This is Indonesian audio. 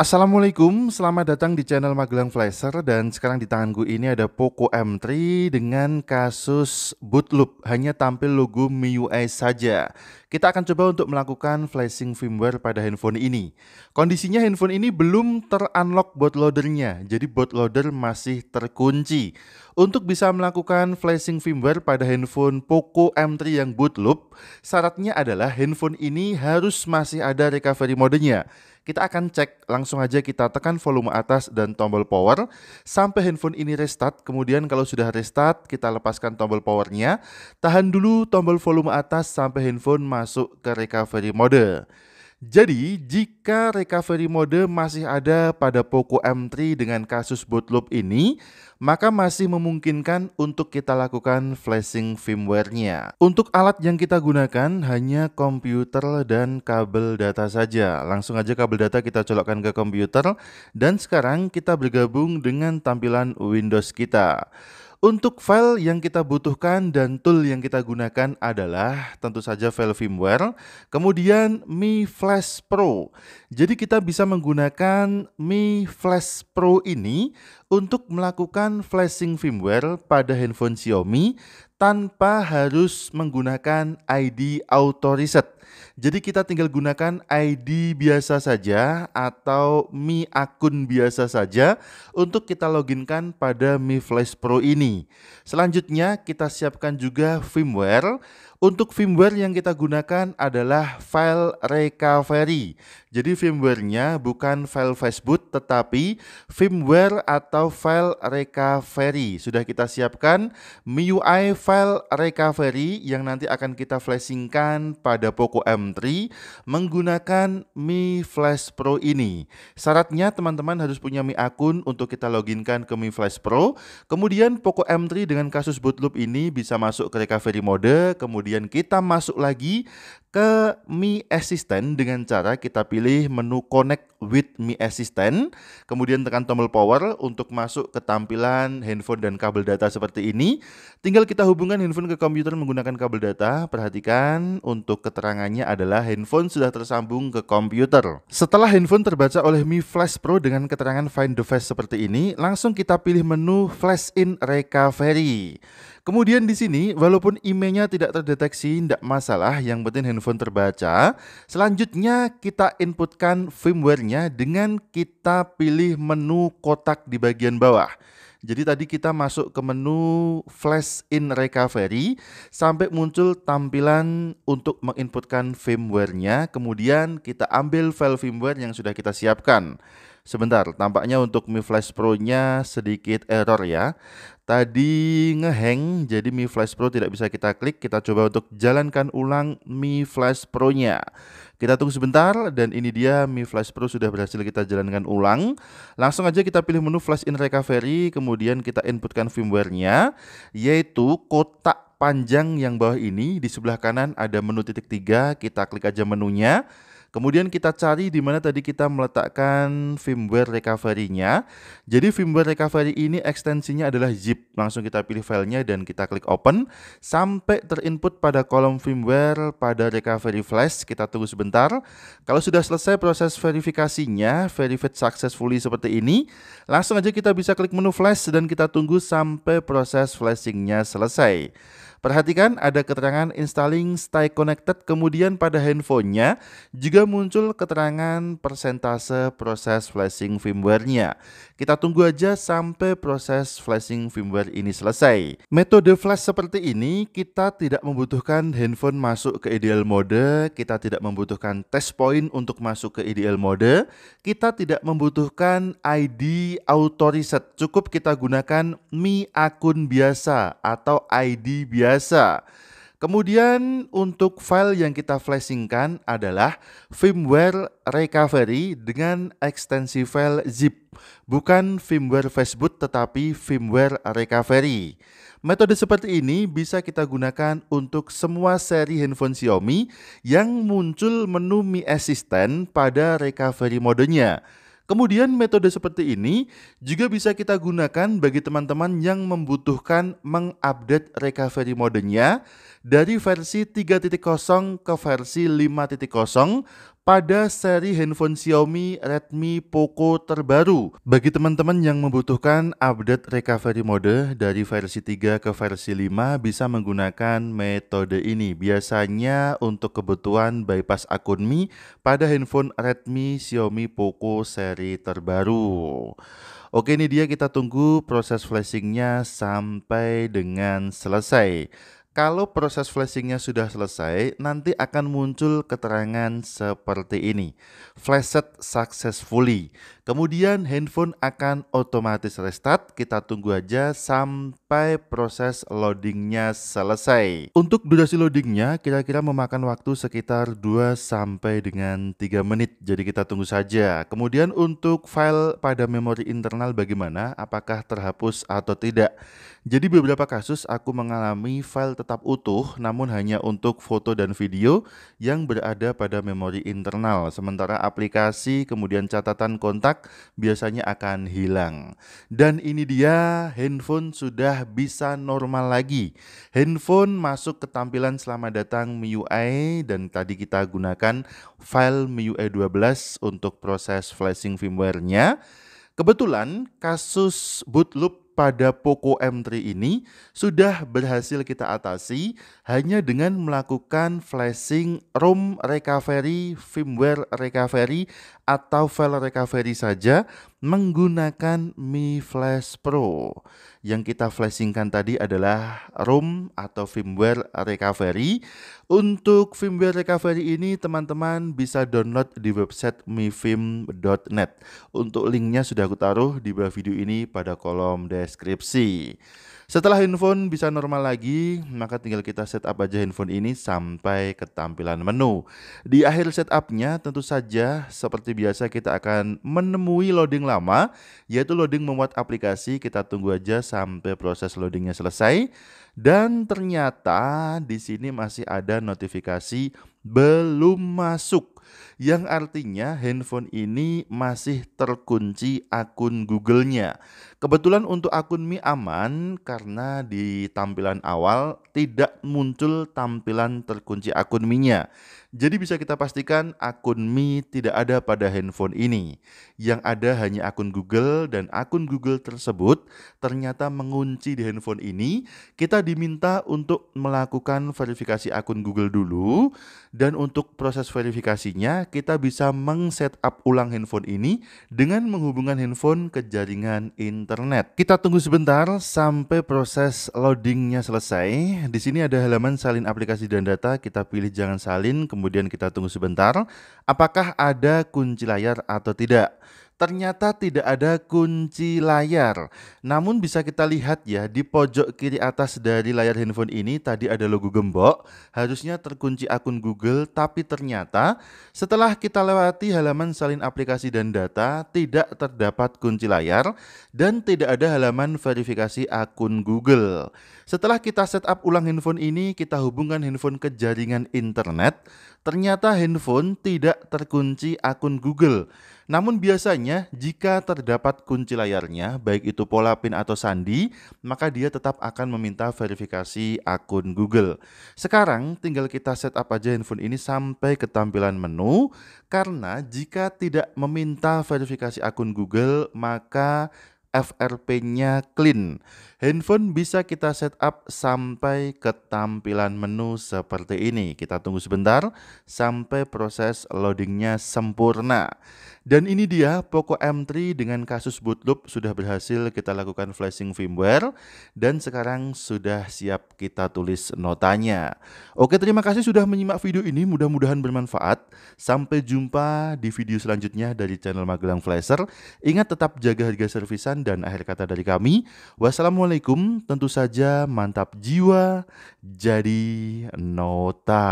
Assalamualaikum, selamat datang di channel Magelang Flasher dan sekarang di tanganku ini ada Poco M3 dengan kasus bootloop hanya tampil logo MIUI saja. Kita akan coba untuk melakukan flashing firmware pada handphone ini. Kondisinya handphone ini belum terunlock bootloadernya, jadi bootloader masih terkunci. Untuk bisa melakukan flashing firmware pada handphone Poco M3 yang bootloop, syaratnya adalah handphone ini harus masih ada recovery modenya. Kita akan cek langsung aja kita tekan volume atas dan tombol power sampai handphone ini restart. Kemudian kalau sudah restart kita lepaskan tombol powernya. Tahan dulu tombol volume atas sampai handphone masuk ke recovery mode. Jadi, jika recovery mode masih ada pada Poco M3 dengan kasus bootloop ini, maka masih memungkinkan untuk kita lakukan flashing firmware-nya. Untuk alat yang kita gunakan hanya komputer dan kabel data saja. Langsung aja kabel data kita colokkan ke komputer dan sekarang kita bergabung dengan tampilan Windows kita. Untuk file yang kita butuhkan dan tool yang kita gunakan adalah tentu saja file firmware, kemudian Mi Flash Pro. Jadi kita bisa menggunakan Mi Flash Pro ini untuk melakukan flashing firmware pada handphone Xiaomi tanpa harus menggunakan ID Auto Reset. Jadi kita tinggal gunakan ID biasa saja atau Mi akun biasa saja untuk kita loginkan pada Mi Flash Pro ini. Selanjutnya kita siapkan juga firmware untuk firmware yang kita gunakan adalah file recovery. Jadi firmware-nya bukan file Facebook tetapi firmware atau file recovery. Sudah kita siapkan MIUI file recovery yang nanti akan kita flashingkan pada Poco M3 menggunakan Mi Flash Pro ini. Syaratnya teman-teman harus punya Mi akun untuk kita loginkan ke Mi Flash Pro. Kemudian Poco M3 dengan kasus bootloop ini bisa masuk ke recovery mode, kemudian kemudian kita masuk lagi ke Mi Assistant dengan cara kita pilih menu Connect with Mi Assistant, kemudian tekan tombol power untuk masuk ke tampilan handphone dan kabel data seperti ini. Tinggal kita hubungkan handphone ke komputer menggunakan kabel data. Perhatikan untuk keterangannya adalah handphone sudah tersambung ke komputer. Setelah handphone terbaca oleh Mi Flash Pro dengan keterangan Find device seperti ini, langsung kita pilih menu Flash in Recovery. Kemudian di sini, walaupun imei tidak terdeteksi, tidak masalah, yang penting handphone terbaca. Selanjutnya kita inputkan firmware-nya dengan kita pilih menu kotak di bagian bawah. Jadi tadi kita masuk ke menu flash in recovery sampai muncul tampilan untuk menginputkan firmware-nya. Kemudian kita ambil file firmware yang sudah kita siapkan. Sebentar, tampaknya untuk Mi Flash Pro-nya sedikit error ya. Tadi ngehang, jadi Mi Flash Pro tidak bisa kita klik. Kita coba untuk jalankan ulang Mi Flash Pro-nya. Kita tunggu sebentar dan ini dia Mi Flash Pro sudah berhasil kita jalankan ulang. Langsung aja kita pilih menu Flash in Recovery, kemudian kita inputkan firmware-nya yaitu kotak panjang yang bawah ini di sebelah kanan ada menu titik tiga, kita klik aja menunya. Kemudian kita cari di mana tadi kita meletakkan firmware recovery-nya. Jadi firmware recovery ini ekstensinya adalah zip. Langsung kita pilih filenya dan kita klik open sampai terinput pada kolom firmware pada recovery flash. Kita tunggu sebentar. Kalau sudah selesai proses verifikasinya, verified successfully seperti ini, langsung aja kita bisa klik menu flash dan kita tunggu sampai proses flashing-nya selesai. Perhatikan ada keterangan installing Stay Connected, kemudian pada handphonenya juga muncul keterangan persentase proses flashing firmware-nya. Kita tunggu aja sampai proses flashing firmware ini selesai. Metode flash seperti ini kita tidak membutuhkan handphone masuk ke ideal mode, kita tidak membutuhkan test point untuk masuk ke ideal mode, kita tidak membutuhkan ID auto reset. Cukup kita gunakan Mi akun biasa atau ID biasa. Kemudian untuk file yang kita flashingkan adalah firmware recovery dengan ekstensi file zip. Bukan firmware Facebook tetapi firmware recovery. Metode seperti ini bisa kita gunakan untuk semua seri handphone Xiaomi yang muncul menu Mi Assistant pada recovery modenya. Kemudian metode seperti ini juga bisa kita gunakan bagi teman-teman yang membutuhkan mengupdate recovery modenya dari versi 3.0 ke versi 5.0 pada seri handphone Xiaomi Redmi Poco terbaru. Bagi teman-teman yang membutuhkan update recovery mode dari versi 3 ke versi 5 bisa menggunakan metode ini. Biasanya untuk kebutuhan bypass akun Mi pada handphone Redmi Xiaomi Poco seri terbaru. Oke ini dia kita tunggu proses flashingnya sampai dengan selesai. Kalau proses flashingnya sudah selesai, nanti akan muncul keterangan seperti ini. Flashed successfully. Kemudian handphone akan otomatis restart. Kita tunggu aja sampai proses loadingnya selesai. Untuk durasi loadingnya kira-kira memakan waktu sekitar 2 sampai dengan 3 menit. Jadi kita tunggu saja. Kemudian untuk file pada memori internal bagaimana? Apakah terhapus atau tidak? Jadi beberapa kasus aku mengalami file tetap utuh namun hanya untuk foto dan video yang berada pada memori internal. Sementara aplikasi kemudian catatan kontak rusak biasanya akan hilang. Dan ini dia, handphone sudah bisa normal lagi. Handphone masuk ke tampilan selamat datang MIUI dan tadi kita gunakan file MIUI 12 untuk proses flashing firmware-nya. Kebetulan kasus boot loop pada Poco M3 ini sudah berhasil kita atasi hanya dengan melakukan flashing ROM recovery, firmware recovery atau file recovery saja menggunakan Mi Flash Pro. Yang kita flashingkan tadi adalah ROM atau firmware recovery. Untuk firmware recovery ini teman-teman bisa download di website mifim.net. Untuk linknya sudah aku taruh di bawah video ini pada kolom deskripsi. Setelah handphone bisa normal lagi, maka tinggal kita setup aja handphone ini sampai ke tampilan menu. Di akhir setupnya tentu saja seperti biasa kita akan menemui loading lama, yaitu loading memuat aplikasi. Kita tunggu aja sampai proses loadingnya selesai. Dan ternyata di sini masih ada notifikasi belum masuk yang artinya handphone ini masih terkunci akun Google-nya. Kebetulan untuk akun Mi aman karena di tampilan awal tidak muncul tampilan terkunci akun Mi-nya. Jadi bisa kita pastikan akun Mi tidak ada pada handphone ini. Yang ada hanya akun Google dan akun Google tersebut ternyata mengunci di handphone ini. Kita diminta untuk melakukan verifikasi akun Google dulu dan untuk proses verifikasinya Selanjutnya, kita bisa meng-setup ulang handphone ini dengan menghubungkan handphone ke jaringan internet. Kita tunggu sebentar sampai proses loadingnya selesai. Di sini ada halaman salin aplikasi dan data, kita pilih jangan salin, kemudian kita tunggu sebentar. Apakah ada kunci layar atau tidak? ternyata tidak ada kunci layar. Namun bisa kita lihat ya di pojok kiri atas dari layar handphone ini tadi ada logo gembok, harusnya terkunci akun Google tapi ternyata setelah kita lewati halaman salin aplikasi dan data tidak terdapat kunci layar dan tidak ada halaman verifikasi akun Google. Setelah kita setup ulang handphone ini, kita hubungkan handphone ke jaringan internet, ternyata handphone tidak terkunci akun Google. Namun biasanya jika terdapat kunci layarnya, baik itu pola PIN atau sandi, maka dia tetap akan meminta verifikasi akun Google. Sekarang tinggal kita setup aja handphone ini sampai ke tampilan menu, karena jika tidak meminta verifikasi akun Google, maka FRP-nya clean. Handphone bisa kita setup sampai ke tampilan menu seperti ini. Kita tunggu sebentar sampai proses loadingnya sempurna. Dan ini dia Poco M3 dengan kasus bootloop sudah berhasil kita lakukan flashing firmware dan sekarang sudah siap kita tulis notanya. Oke, terima kasih sudah menyimak video ini. Mudah-mudahan bermanfaat. Sampai jumpa di video selanjutnya dari channel Magelang Flasher. Ingat tetap jaga harga servisan dan akhir kata dari kami. Wassalamualaikum Assalamualaikum, tentu saja mantap jiwa, jadi nota.